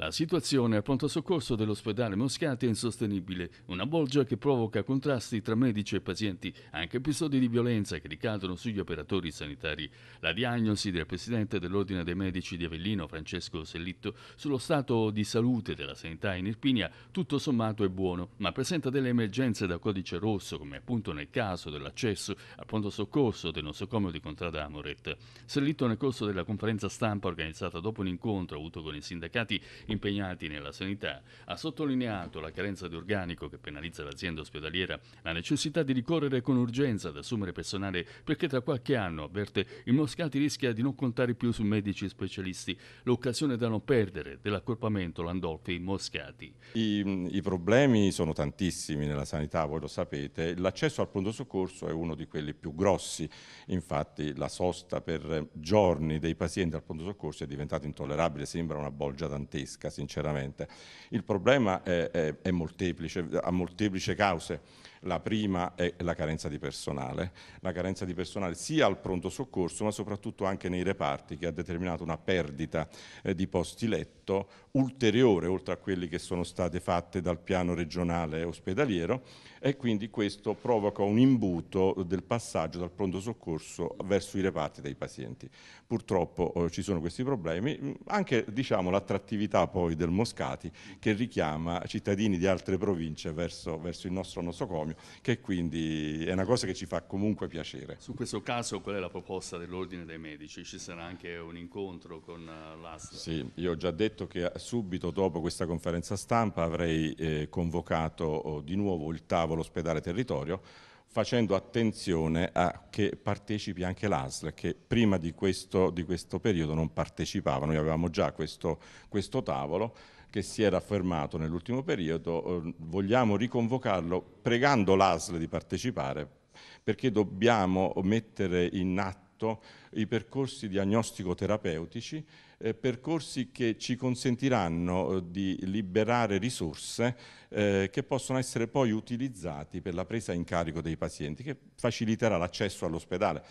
La situazione al pronto soccorso dell'ospedale Moscati è insostenibile, una bolgia che provoca contrasti tra medici e pazienti, anche episodi di violenza che ricadono sugli operatori sanitari. La diagnosi del presidente dell'Ordine dei Medici di Avellino, Francesco Sellitto, sullo stato di salute della sanità in Irpinia tutto sommato è buono, ma presenta delle emergenze da codice rosso, come appunto nel caso dell'accesso al pronto soccorso del nosocomio di Contrada Amoret. Sellitto nel corso della conferenza stampa organizzata dopo un incontro avuto con i sindacati impegnati nella sanità, ha sottolineato la carenza di organico che penalizza l'azienda ospedaliera, la necessità di ricorrere con urgenza ad assumere personale perché tra qualche anno, avverte, il Moscati rischia di non contare più su medici specialisti, l'occasione da non perdere dell'accorpamento Landolfi-Moscati. I, I problemi sono tantissimi nella sanità, voi lo sapete, l'accesso al pronto soccorso è uno di quelli più grossi, infatti la sosta per giorni dei pazienti al pronto soccorso è diventata intollerabile, sembra una bolgia dantesca colpisca sinceramente. Il problema è, è, è molteplice, ha molteplici cause. La prima è la carenza di personale, la carenza di personale sia al pronto soccorso ma soprattutto anche nei reparti che ha determinato una perdita eh, di posti letto ulteriore oltre a quelli che sono state fatte dal piano regionale ospedaliero e quindi questo provoca un imbuto del passaggio dal pronto soccorso verso i reparti dei pazienti. Purtroppo eh, ci sono questi problemi, anche diciamo, l'attrattività poi del Moscati che richiama cittadini di altre province verso, verso il nostro nosocomio che quindi è una cosa che ci fa comunque piacere. Su questo caso qual è la proposta dell'Ordine dei Medici? Ci sarà anche un incontro con eh, l'ASL? Sì, io ho già detto che eh, subito dopo questa conferenza stampa avrei eh, convocato oh, di nuovo il tavolo ospedale territorio facendo attenzione a che partecipi anche l'ASL, che prima di questo, di questo, periodo non partecipava, noi avevamo già questo, questo tavolo che si era fermato nell'ultimo periodo, ehm, vogliamo riconvocarlo pregando l'ASL di partecipare perché dobbiamo mettere in atto atto i percorsi diagnostico-terapeutici, eh, percorsi che ci consentiranno eh, di liberare risorse eh, che possono essere poi utilizzati per la presa in carico dei pazienti, che faciliterà l'accesso all'ospedale.